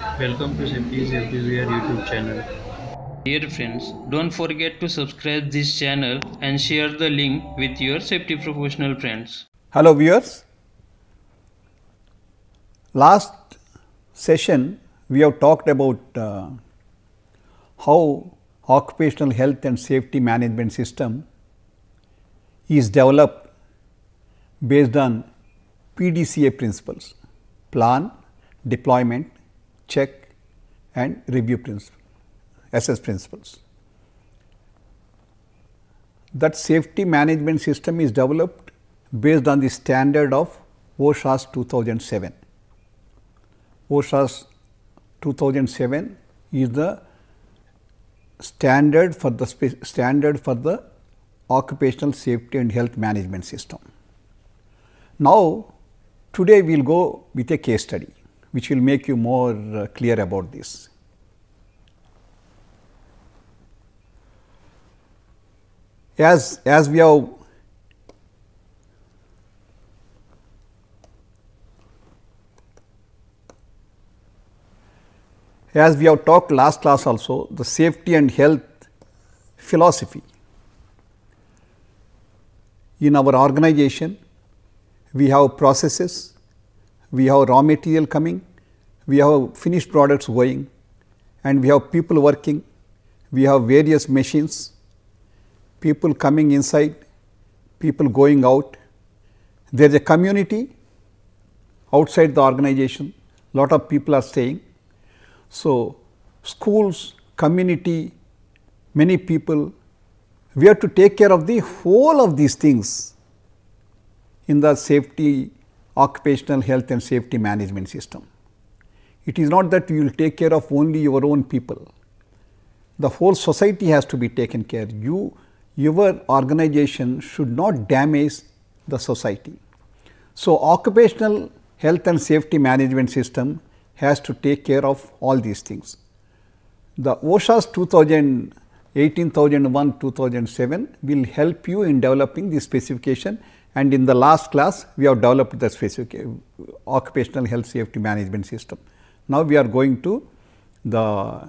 Welcome to Safety Everywhere YouTube channel. Dear friends, don't forget to subscribe this channel and share the link with your safety professional friends. Hello viewers. Last session we have talked about uh, how occupational health and safety management system is developed based on PDCA principles plan, deployment, check and review principle, assess principles. That safety management system is developed based on the standard of OSHA's 2007. OSHA's 2007 is the standard for the standard for the occupational safety and health management system. Now, today we will go with a case study which will make you more uh, clear about this. As, as we have as we have talked last class also the safety and health philosophy in our organization we have processes we have raw material coming, we have finished products going and we have people working, we have various machines, people coming inside, people going out. There is a community outside the organization, lot of people are staying. So, schools, community, many people, we have to take care of the whole of these things in the safety occupational health and safety management system. It is not that you will take care of only your own people. The whole society has to be taken care. You, your organization should not damage the society. So, occupational health and safety management system has to take care of all these things. The OSHA's 2000 18001 2007 will help you in developing the specification and in the last class, we have developed the specific uh, occupational health safety management system. Now, we are going to the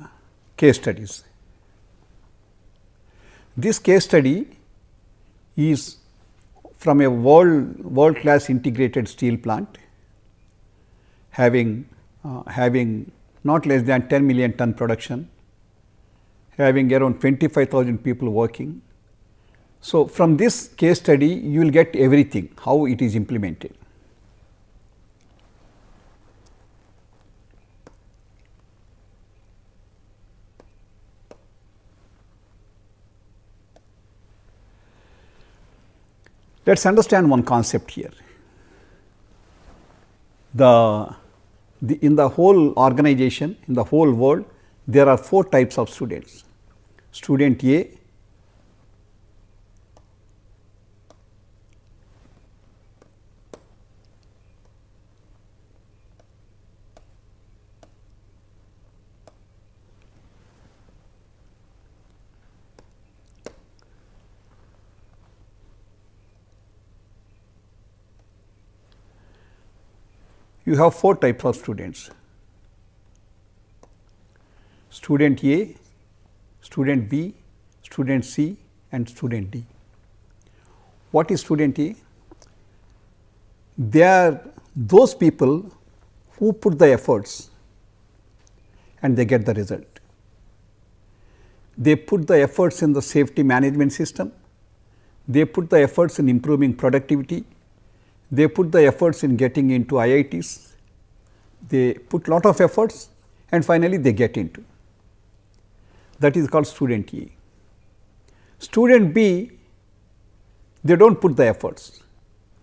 case studies. This case study is from a world world class integrated steel plant having uh, having not less than 10 million ton production having around 25000 people working so, from this case study you will get everything how it is implemented. Let us understand one concept here. The, the, in the whole organization, in the whole world, there are four types of students. Student A, you have four types of students. Student A, student B, student C and student D. What is student A? They are those people who put the efforts and they get the result. They put the efforts in the safety management system, they put the efforts in improving productivity, they put the efforts in getting into IITs, they put lot of efforts and finally, they get into. That is called student A. Student B, they do not put the efforts.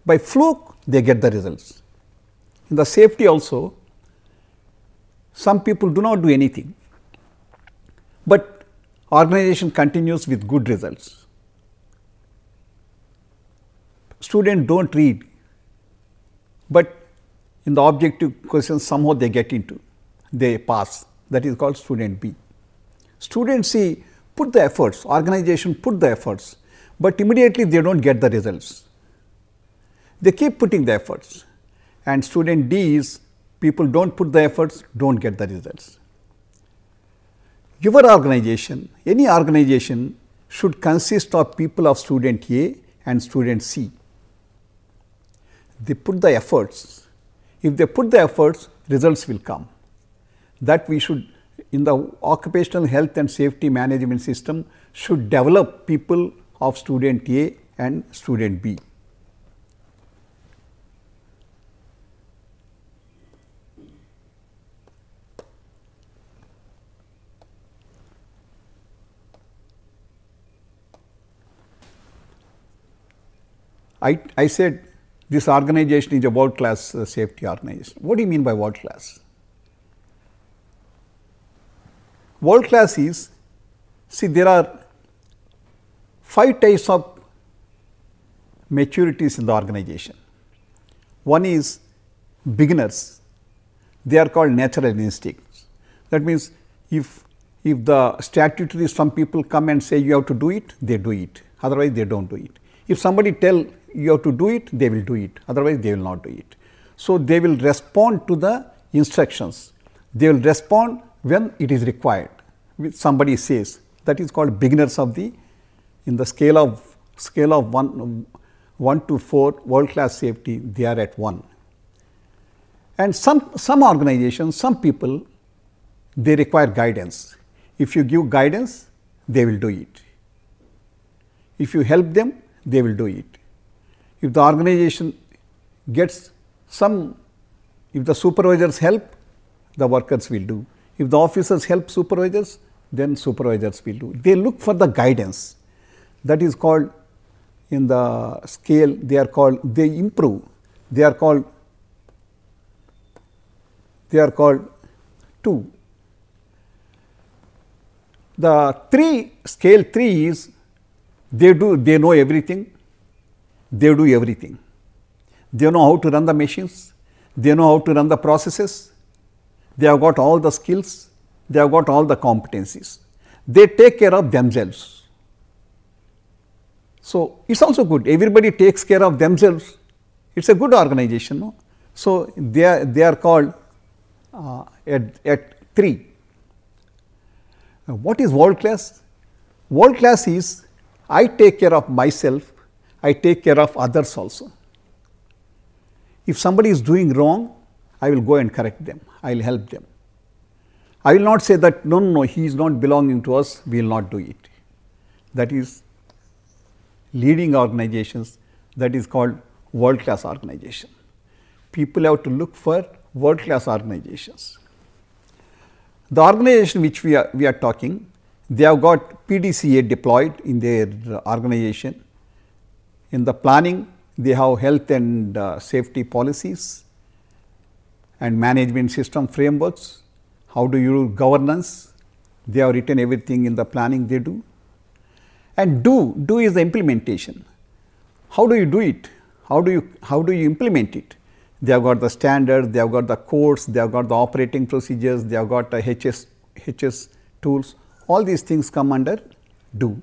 By fluke, they get the results. In the safety also, some people do not do anything, but organization continues with good results. Student do not read, but in the objective questions somehow they get into, they pass that is called student B. Student C put the efforts, organization put the efforts, but immediately they do not get the results. They keep putting the efforts and student D is people do not put the efforts, do not get the results. Your organization, any organization should consist of people of student A and student C they put the efforts. If they put the efforts, results will come. That we should in the occupational health and safety management system should develop people of student A and student B. I, I said this organization is a world class uh, safety organization. What do you mean by world class? World class is, see there are 5 types of maturities in the organization. One is beginners, they are called natural instincts. That means, if, if the statutory some people come and say you have to do it, they do it, otherwise they do not do it. If somebody tell you have to do it, they will do it, otherwise they will not do it. So, they will respond to the instructions, they will respond when it is required, which somebody says that is called beginners of the in the scale of scale of 1, 1 to 4 world class safety, they are at 1. And some, some organizations, some people, they require guidance. If you give guidance, they will do it. If you help them, they will do it if the organization gets some, if the supervisors help, the workers will do. If the officers help supervisors, then supervisors will do. They look for the guidance that is called in the scale they are called they improve they are called they are called 2. The 3 scale 3 is they do they know everything they do everything. They know how to run the machines, they know how to run the processes, they have got all the skills, they have got all the competencies. They take care of themselves. So, it is also good, everybody takes care of themselves, it is a good organization. No? So, they are, they are called uh, at, at 3. Now, what is world class? World class is I take care of myself I take care of others also. If somebody is doing wrong, I will go and correct them, I will help them. I will not say that no, no, no, he is not belonging to us, we will not do it. That is leading organizations, that is called world class organization. People have to look for world class organizations. The organization which we are, we are talking, they have got PDCA deployed in their organization in the planning, they have health and uh, safety policies and management system frameworks. How do you governance? They have written everything in the planning they do. And do, do is the implementation. How do you do it? How do you, how do you implement it? They have got the standards, they have got the codes, they have got the operating procedures, they have got the HS, HS tools. All these things come under do.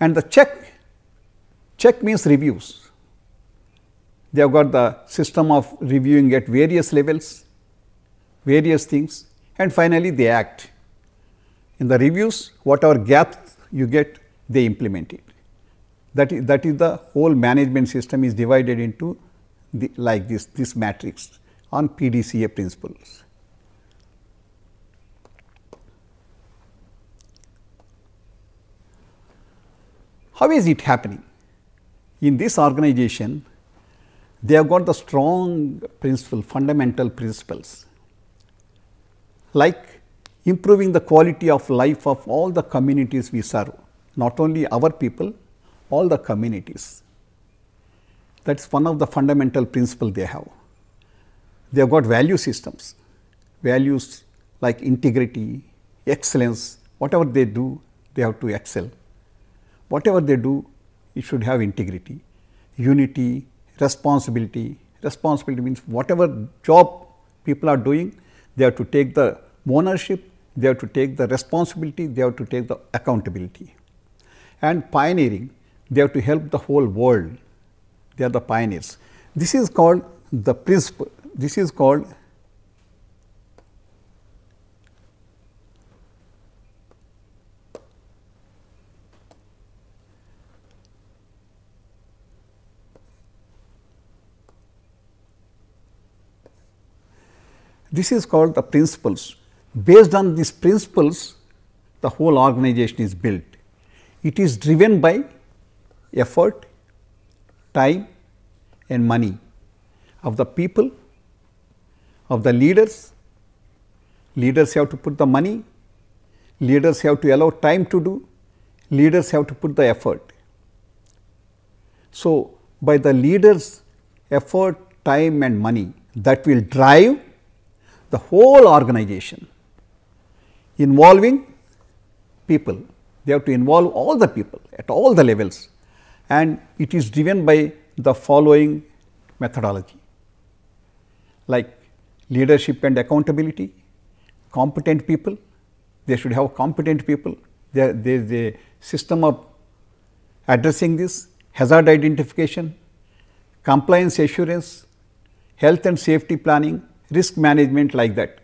And the check Check means reviews. They have got the system of reviewing at various levels, various things and finally, they act. In the reviews, whatever gaps you get, they implement it. That is, that is the whole management system is divided into the, like this, this matrix on PDCA principles. How is it happening? In this organization, they have got the strong principle, fundamental principles like improving the quality of life of all the communities we serve, not only our people, all the communities. That is one of the fundamental principle they have. They have got value systems, values like integrity, excellence, whatever they do, they have to excel. Whatever they do, it should have integrity, unity, responsibility. Responsibility means whatever job people are doing, they have to take the ownership, they have to take the responsibility, they have to take the accountability. And pioneering, they have to help the whole world. They are the pioneers. This is called the principle. this is called This is called the principles. Based on these principles, the whole organization is built. It is driven by effort, time and money of the people, of the leaders. Leaders have to put the money, leaders have to allow time to do, leaders have to put the effort. So, by the leaders effort, time and money that will drive the whole organization involving people. They have to involve all the people at all the levels and it is driven by the following methodology like leadership and accountability, competent people, they should have competent people, there is a system of addressing this, hazard identification, compliance assurance, health and safety planning, risk management like that.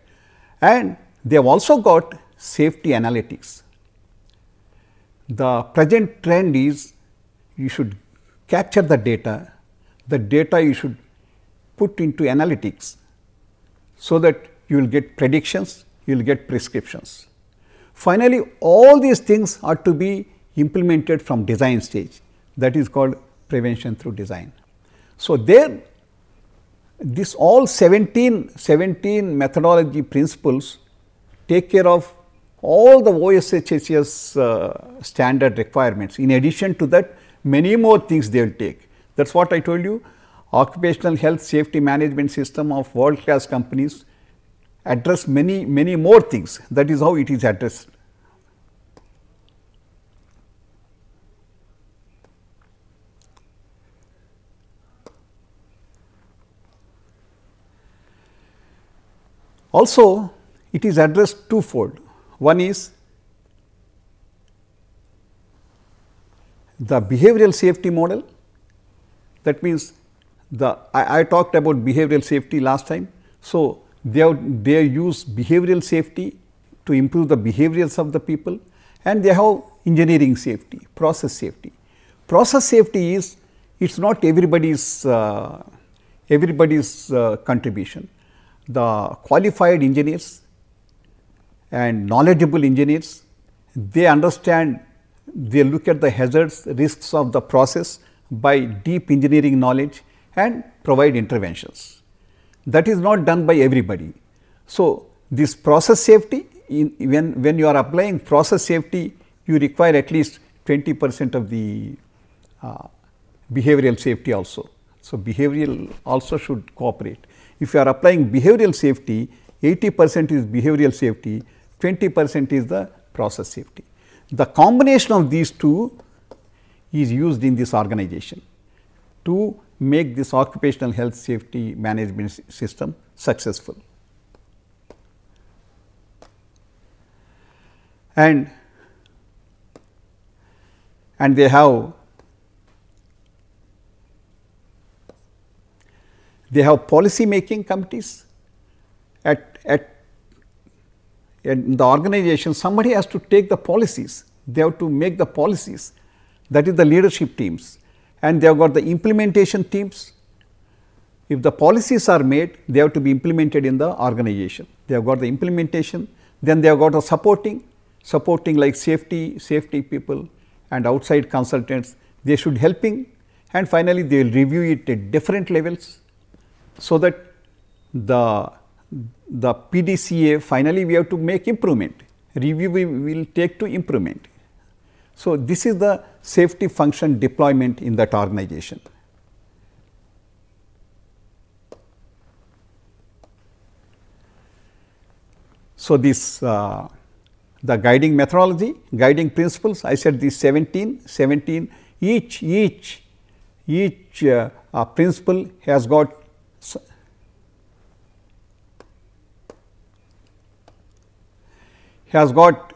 And they have also got safety analytics. The present trend is you should capture the data, the data you should put into analytics, so that you will get predictions, you will get prescriptions. Finally, all these things are to be implemented from design stage that is called prevention through design. So, there this all 17, 17 methodology principles take care of all the OSHHS uh, standard requirements. In addition to that, many more things they will take. That is what I told you, occupational health safety management system of world class companies address many, many more things. That is how it is addressed. Also, it is addressed twofold. One is the behavioral safety model that means the I, I, talked about behavioral safety last time. So, they have they use behavioral safety to improve the behaviors of the people and they have engineering safety, process safety. Process safety is it is not everybody's uh, everybody's uh, contribution the qualified engineers and knowledgeable engineers, they understand, they look at the hazards, risks of the process by deep engineering knowledge and provide interventions. That is not done by everybody. So, this process safety, in, when, when you are applying process safety, you require at least 20 percent of the uh, behavioral safety also. So, behavioral also should cooperate. If you are applying behavioral safety, 80 percent is behavioral safety, 20 percent is the process safety. The combination of these two is used in this organization to make this occupational health safety management system successful. And, and they have They have policy making committees at, at in the organization somebody has to take the policies, they have to make the policies that is the leadership teams and they have got the implementation teams. If the policies are made, they have to be implemented in the organization. They have got the implementation, then they have got the supporting, supporting like safety, safety people and outside consultants, they should helping and finally, they will review it at different levels so that the, the PDCA finally we have to make improvement, review we will take to improvement. So, this is the safety function deployment in that organization. So, this uh, the guiding methodology, guiding principles I said these 17, 17 each, each, each uh, uh, principle has got so, he has got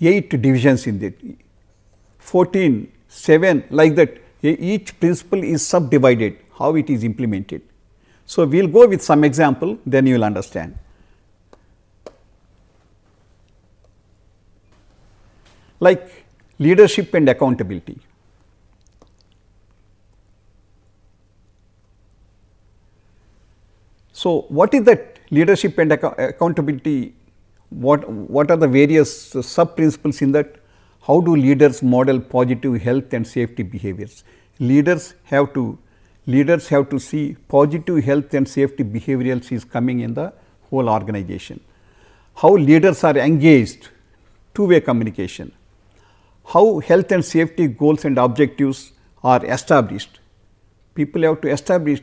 8 divisions in it, 14, 7 like that each principle is subdivided how it is implemented. So, we will go with some example then you will understand. Like leadership and accountability. So, what is that leadership and accountability? What, what are the various sub principles in that? How do leaders model positive health and safety behaviors? Leaders have to leaders have to see positive health and safety behaviors is coming in the whole organization. How leaders are engaged, two way communication, how health and safety goals and objectives are established. People have to establish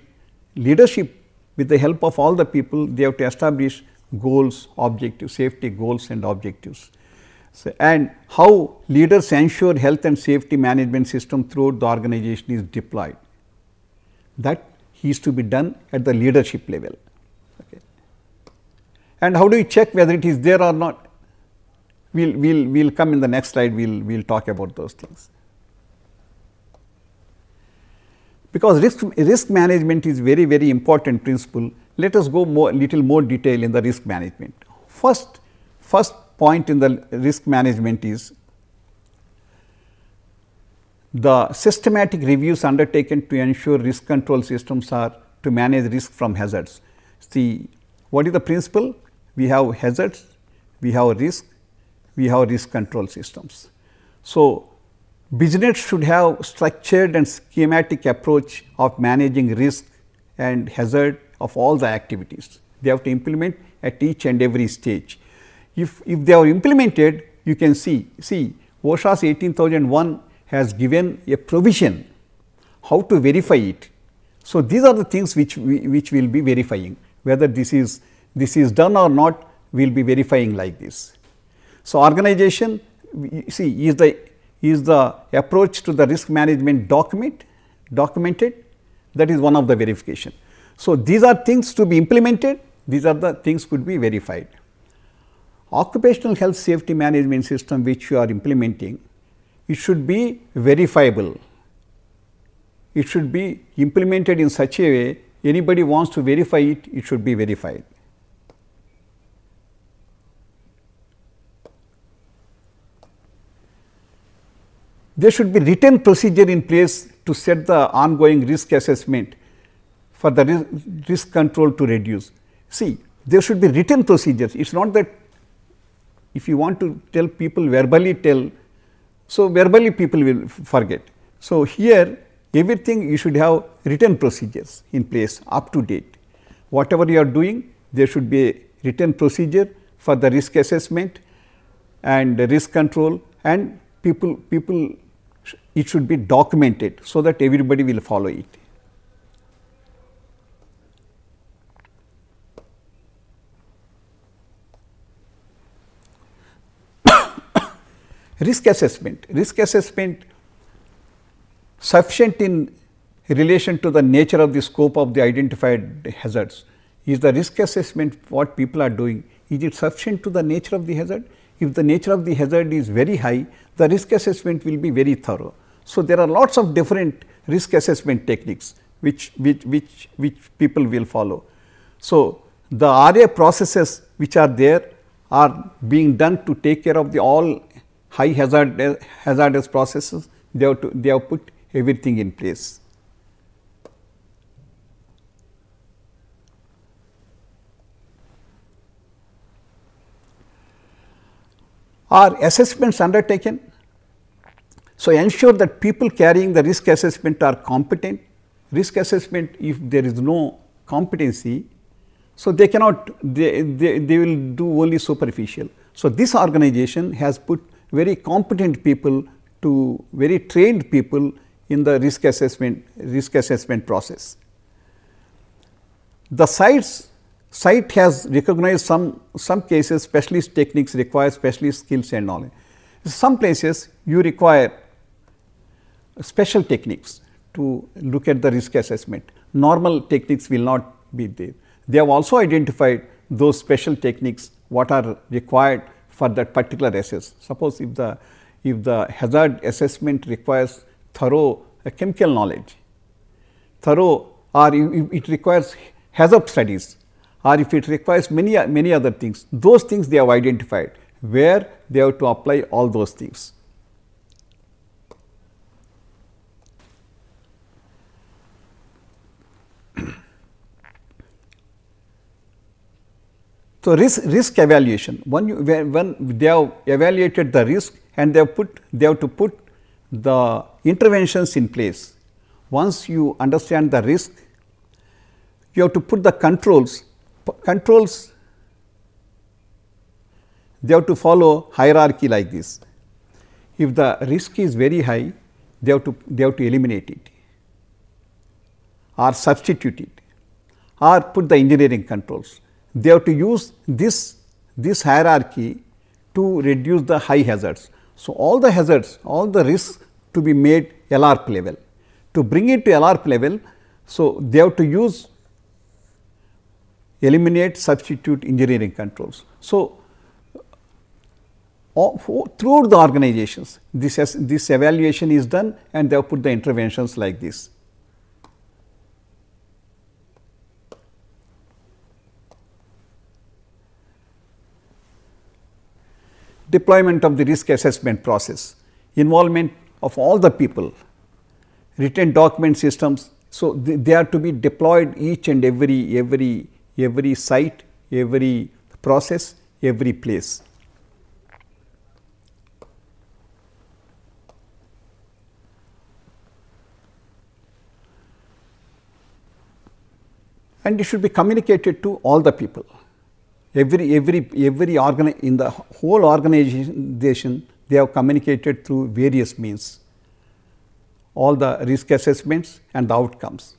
leadership with the help of all the people they have to establish goals, objectives, safety goals and objectives. So, and how leaders ensure health and safety management system throughout the organization is deployed. That is to be done at the leadership level. Okay. And how do you check whether it is there or not? We'll, we'll, we'll come in the next slide, we'll, we'll talk about those things. Because risk, risk management is very, very important principle. Let us go more little more detail in the risk management. First, first point in the risk management is the systematic reviews undertaken to ensure risk control systems are to manage risk from hazards. See, what is the principle? We have hazards, we have risk, we have risk control systems. So, Business should have structured and schematic approach of managing risk and hazard of all the activities. They have to implement at each and every stage. If, if they are implemented, you can see, see OSHA's 18001 has given a provision how to verify it. So, these are the things which we, which will be verifying whether this is this is done or not we will be verifying like this. So, organization see is the is the approach to the risk management document documented that is one of the verification. So, these are things to be implemented, these are the things could be verified. Occupational health safety management system which you are implementing, it should be verifiable. It should be implemented in such a way, anybody wants to verify it, it should be verified. there should be written procedure in place to set the ongoing risk assessment for the risk, control to reduce. See, there should be written procedures. It is not that if you want to tell people verbally tell, so verbally people will forget. So, here everything you should have written procedures in place up to date. Whatever you are doing, there should be a written procedure for the risk assessment and risk control and people, people it should be documented so that everybody will follow it. risk assessment. Risk assessment sufficient in relation to the nature of the scope of the identified hazards. Is the risk assessment what people are doing, is it sufficient to the nature of the hazard? if the nature of the hazard is very high, the risk assessment will be very thorough. So, there are lots of different risk assessment techniques which, which, which, which people will follow. So, the RA processes which are there are being done to take care of the all high hazard hazardous processes, they have, to, they have put everything in place. are assessments undertaken. So, ensure that people carrying the risk assessment are competent. Risk assessment if there is no competency, so they cannot they, they, they will do only superficial. So, this organization has put very competent people to very trained people in the risk assessment risk assessment process. The sites site has recognized some, some cases specialist techniques require specialist skills and knowledge. Some places you require special techniques to look at the risk assessment. Normal techniques will not be there. They have also identified those special techniques what are required for that particular assess. Suppose if the if the hazard assessment requires thorough uh, chemical knowledge, thorough or it requires hazard studies, or if it requires many, many other things, those things they have identified where they have to apply all those things. So, risk, risk evaluation, when, you, when they have evaluated the risk and they have put, they have to put the interventions in place. Once you understand the risk, you have to put the controls controls they have to follow hierarchy like this. If the risk is very high they have to they have to eliminate it or substitute it or put the engineering controls. They have to use this this hierarchy to reduce the high hazards. So, all the hazards all the risks to be made LRP level to bring it to LRP level. So, they have to use eliminate substitute engineering controls. So, uh, throughout the organizations this, has, this evaluation is done and they have put the interventions like this. Deployment of the risk assessment process, involvement of all the people, written document systems. So, they, they are to be deployed each and every every every site, every process, every place. And it should be communicated to all the people. Every, every, every organ in the whole organization, they have communicated through various means, all the risk assessments and the outcomes.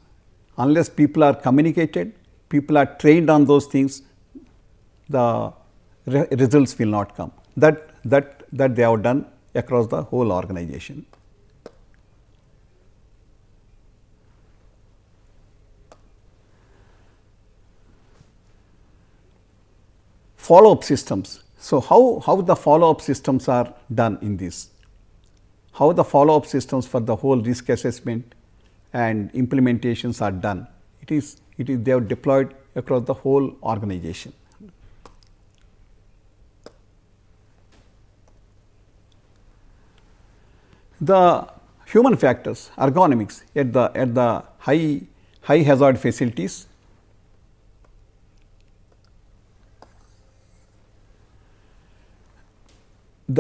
Unless people are communicated, people are trained on those things, the re results will not come. That, that, that they have done across the whole organization. follow up systems. So, how, how the follow up systems are done in this? How the follow up systems for the whole risk assessment and implementations are done? It is it is they are deployed across the whole organization. The human factors ergonomics at the at the high high hazard facilities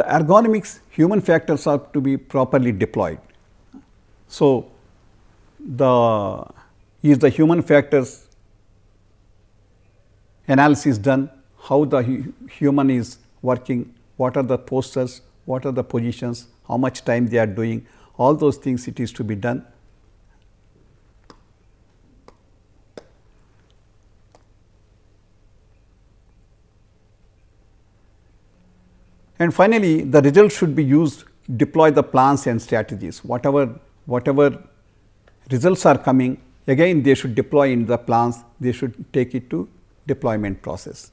the ergonomics human factors are to be properly deployed. So, the is the human factors analysis done, how the human is working, what are the postures, what are the positions, how much time they are doing, all those things it is to be done. And finally, the result should be used deploy the plans and strategies. Whatever, whatever results are coming, again they should deploy in the plants, they should take it to deployment process.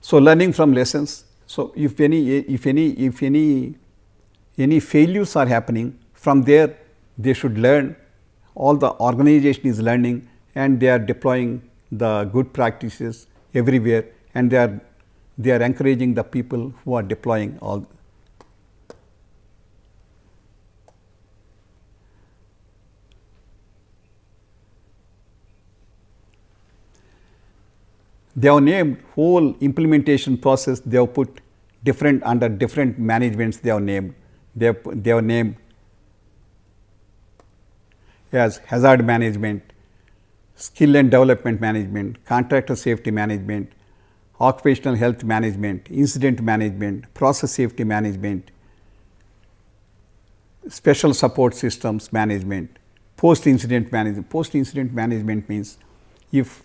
So, learning from lessons. So, if any, if any, if any, any failures are happening from there they should learn all the organization is learning and they are deploying the good practices everywhere and they are they are encouraging the people who are deploying all they have named whole implementation process they have put different under different managements they have named they have, they have named as hazard management, skill and development management, contractor safety management, occupational health management, incident management, process safety management, special support systems management, post incident management. Post incident management means if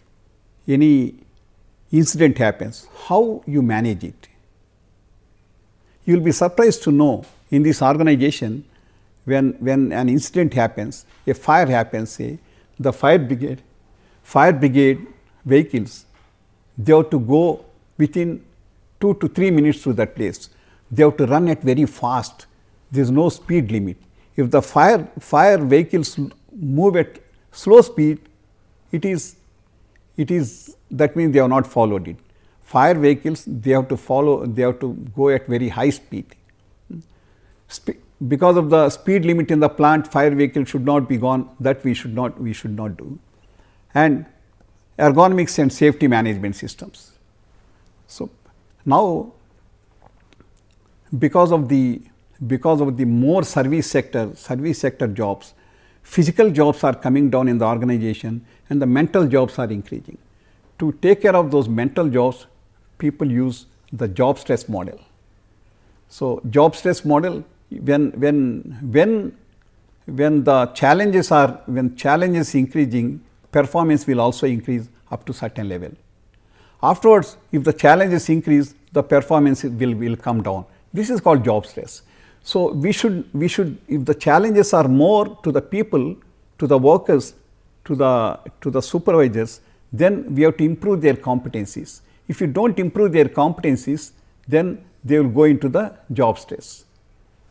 any incident happens, how you manage it. You will be surprised to know in this organization, when, when an incident happens, a fire happens say, the fire brigade, fire brigade vehicles, they have to go within 2 to 3 minutes to that place. They have to run at very fast. There is no speed limit. If the fire, fire vehicles move at slow speed, it is, it is that means they have not followed it. Fire vehicles, they have to follow, they have to go at very high speed. Spe because of the speed limit in the plant fire vehicle should not be gone that we should not we should not do and ergonomics and safety management systems. So, now because of the because of the more service sector service sector jobs physical jobs are coming down in the organization and the mental jobs are increasing. To take care of those mental jobs people use the job stress model. So, job stress model when, when, when, when the challenges are, when challenge is increasing, performance will also increase up to certain level. Afterwards, if the challenges increase, the performance will, will come down. This is called job stress. So, we should, we should, if the challenges are more to the people, to the workers, to the, to the supervisors, then we have to improve their competencies. If you do not improve their competencies, then they will go into the job stress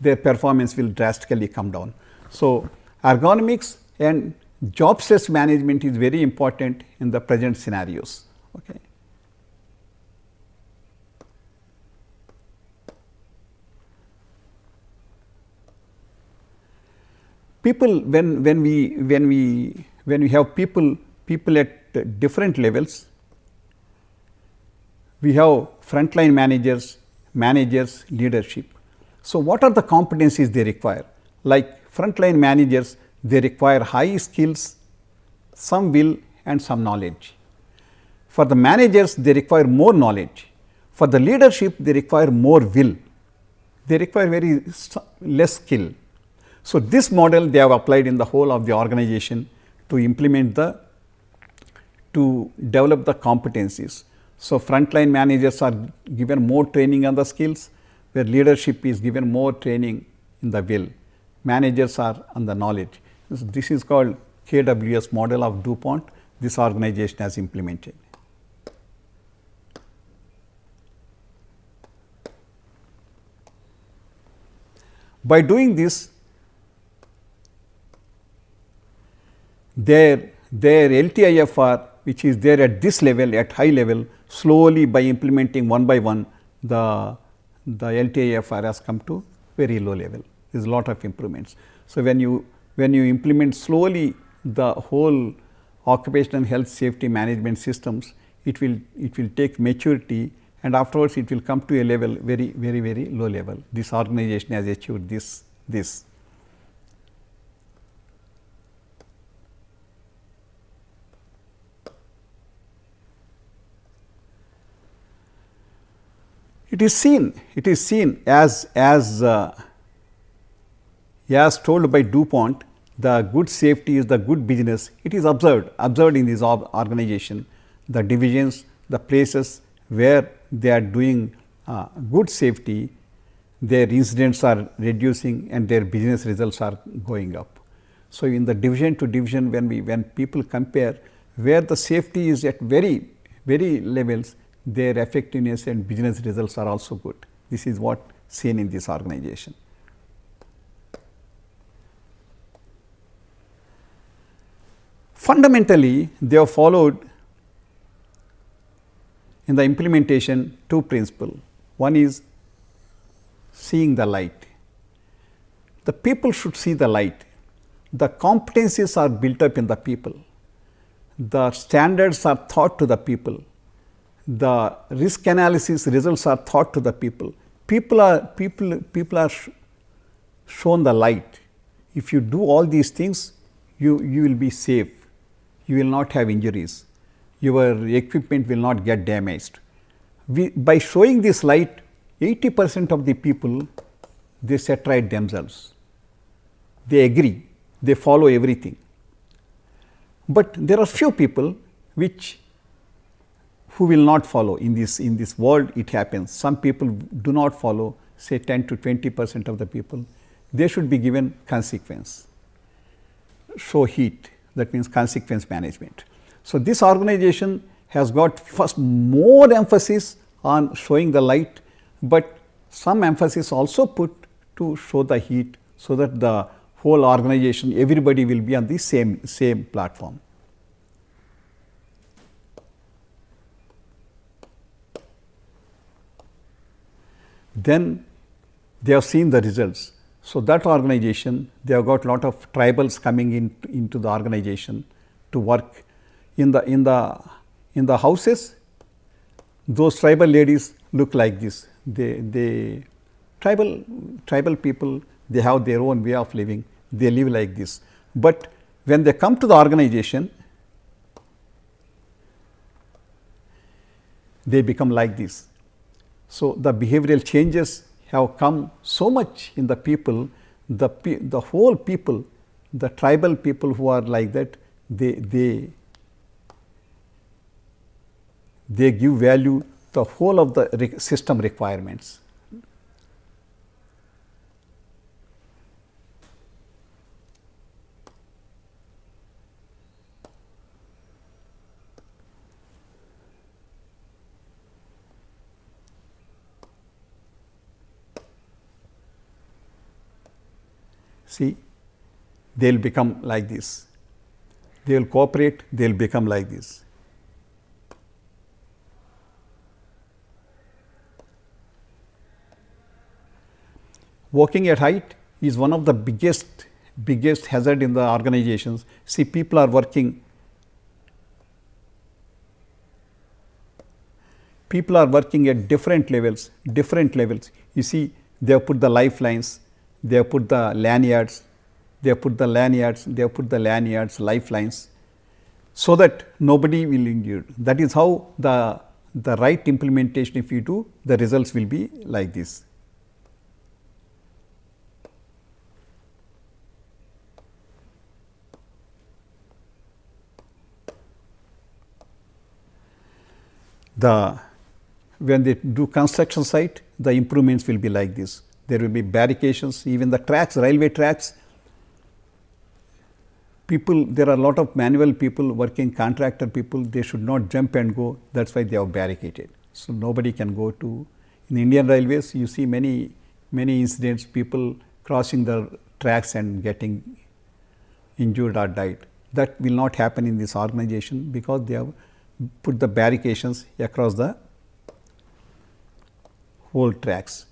their performance will drastically come down. So, ergonomics and job stress management is very important in the present scenarios. Okay. People when, when we when we when we have people people at different levels, we have frontline managers, managers, leadership. So, what are the competencies they require? Like frontline managers, they require high skills, some will and some knowledge. For the managers, they require more knowledge. For the leadership, they require more will. They require very less skill. So, this model they have applied in the whole of the organization to implement the to develop the competencies. So, frontline managers are given more training on the skills, where leadership is given more training in the will, managers are on the knowledge. This is called KWS model of DuPont, this organization has implemented. By doing this, their, their LTIFR which is there at this level at high level slowly by implementing one by one the the LTIFR has come to very low level. There is lot of improvements. So, when you when you implement slowly the whole occupational health safety management systems, it will it will take maturity and afterwards it will come to a level very very very low level. This organization has achieved this this. It is seen, it is seen as, as, uh, as told by DuPont, the good safety is the good business. It is observed, observed in this organization, the divisions, the places where they are doing uh, good safety, their incidents are reducing and their business results are going up. So, in the division to division when we when people compare where the safety is at very very levels their effectiveness and business results are also good. This is what seen in this organization. Fundamentally, they have followed in the implementation two principles. One is seeing the light. The people should see the light. The competencies are built up in the people. The standards are taught to the people the risk analysis results are thought to the people. People are people people are sh shown the light. If you do all these things, you you will be safe. You will not have injuries. Your equipment will not get damaged. We, by showing this light, 80 percent of the people they right themselves. They agree. They follow everything. But there are few people which who will not follow in this in this world it happens some people do not follow say 10 to 20 percent of the people they should be given consequence show heat that means consequence management. So, this organization has got first more emphasis on showing the light, but some emphasis also put to show the heat so that the whole organization everybody will be on the same same platform. then they have seen the results. So, that organization they have got lot of tribals coming in into the organization to work in the in the in the houses those tribal ladies look like this they they tribal tribal people they have their own way of living they live like this but when they come to the organization they become like this so, the behavioral changes have come so much in the people, the, the whole people, the tribal people who are like that, they, they, they give value the whole of the system requirements. See, they will become like this. They will cooperate, they will become like this. Working at height is one of the biggest, biggest hazard in the organizations. See, people are working people are working at different levels, different levels. You see, they have put the lifelines, they have put the lanyards, they have put the lanyards, they have put the lanyards, lifelines, so that nobody will injured. That is how the, the right implementation if you do, the results will be like this. The when they do construction site, the improvements will be like this there will be barrications, even the tracks, railway tracks. People, there are a lot of manual people working, contractor people, they should not jump and go, that is why they are barricaded. So, nobody can go to, in Indian railways you see many, many incidents, people crossing the tracks and getting injured or died. That will not happen in this organization because they have put the barrications across the whole tracks.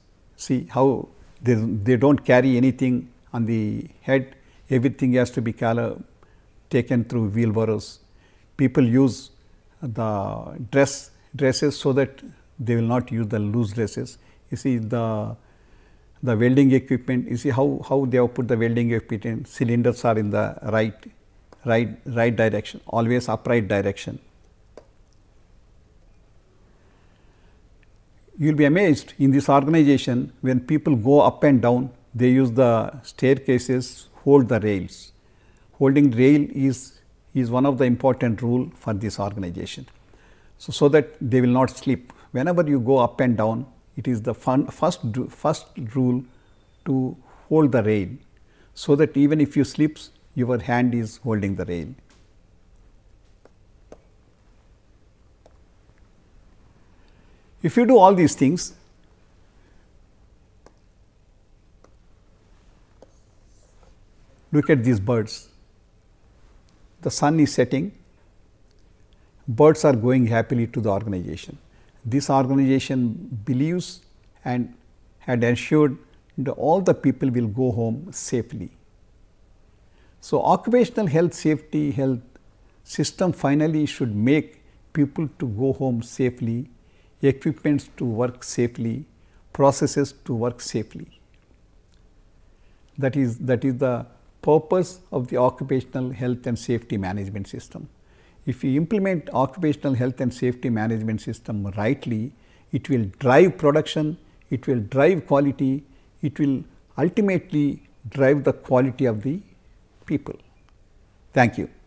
See how they, they do not carry anything on the head, everything has to be taken through wheelbarrows. People use the dress dresses so that they will not use the loose dresses. You see the the welding equipment, you see how, how they have put the welding equipment, cylinders are in the right, right, right direction, always upright direction. you will be amazed in this organization when people go up and down they use the staircases hold the rails. Holding rail is is one of the important rule for this organization. So, so that they will not slip whenever you go up and down it is the fun, first first rule to hold the rail. So, that even if you slips your hand is holding the rail. If you do all these things, look at these birds. The sun is setting, birds are going happily to the organization. This organization believes and had ensured that all the people will go home safely. So, occupational health safety health system finally should make people to go home safely equipments to work safely, processes to work safely. That is, that is the purpose of the occupational health and safety management system. If you implement occupational health and safety management system rightly, it will drive production, it will drive quality, it will ultimately drive the quality of the people. Thank you.